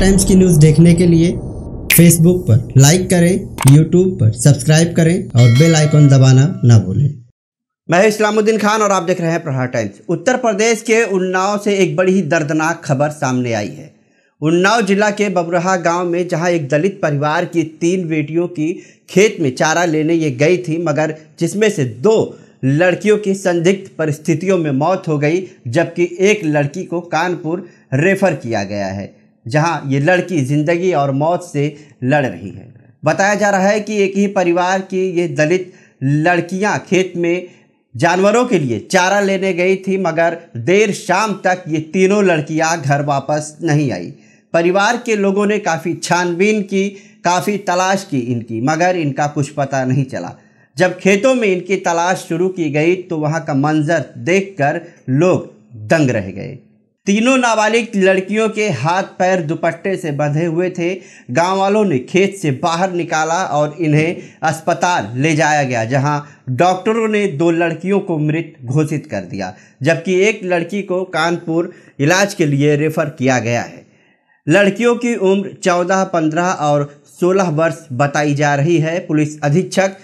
times की news देखने के लिए फेसबुक पर लाइक करें यूट्यूब पर सब्सक्राइब करें और बेल आइकॉन दबाना ना भूलें मैं इस्लामुद्दीन खान और आप देख रहे हैं प्रहार टाइम्स उत्तर प्रदेश के उन्नाव से एक बड़ी ही दर्दनाक खबर सामने आई है उन्नाव जिला के बबरहा गांव में जहां एक दलित परिवार की तीन बेटियों की खेत में चारा लेने ये गई थी मगर जिसमें से दो लड़कियों की संदिग्ध परिस्थितियों में मौत हो गई जबकि एक लड़की को कानपुर रेफर किया गया है जहां ये लड़की ज़िंदगी और मौत से लड़ रही है बताया जा रहा है कि एक ही परिवार की ये दलित लड़कियां खेत में जानवरों के लिए चारा लेने गई थी मगर देर शाम तक ये तीनों लड़कियां घर वापस नहीं आई परिवार के लोगों ने काफ़ी छानबीन की काफ़ी तलाश की इनकी मगर इनका कुछ पता नहीं चला जब खेतों में इनकी तलाश शुरू की गई तो वहाँ का मंज़र देखकर लोग दंग रह गए तीनों नाबालिग लड़कियों के हाथ पैर दुपट्टे से बंधे हुए थे गांव वालों ने खेत से बाहर निकाला और इन्हें अस्पताल ले जाया गया जहां डॉक्टरों ने दो लड़कियों को मृत घोषित कर दिया जबकि एक लड़की को कानपुर इलाज के लिए रेफर किया गया है लड़कियों की उम्र 14, 15 और 16 वर्ष बताई जा रही है पुलिस अधीक्षक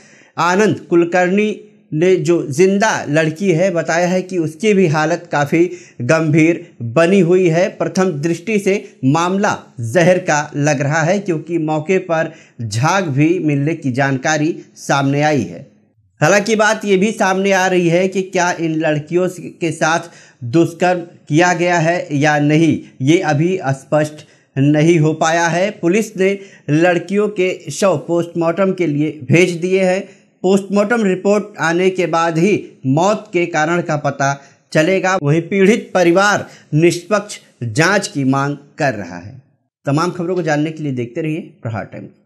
आनंद कुलकर्णी ने जो ज़िंदा लड़की है बताया है कि उसकी भी हालत काफ़ी गंभीर बनी हुई है प्रथम दृष्टि से मामला जहर का लग रहा है क्योंकि मौके पर झाग भी मिलने की जानकारी सामने आई है हालांकि बात ये भी सामने आ रही है कि क्या इन लड़कियों के साथ दुष्कर्म किया गया है या नहीं ये अभी स्पष्ट नहीं हो पाया है पुलिस ने लड़कियों के शव पोस्टमार्टम के लिए भेज दिए हैं पोस्टमार्टम रिपोर्ट आने के बाद ही मौत के कारण का पता चलेगा वहीं पीड़ित परिवार निष्पक्ष जांच की मांग कर रहा है तमाम खबरों को जानने के लिए देखते रहिए प्रहार टाइम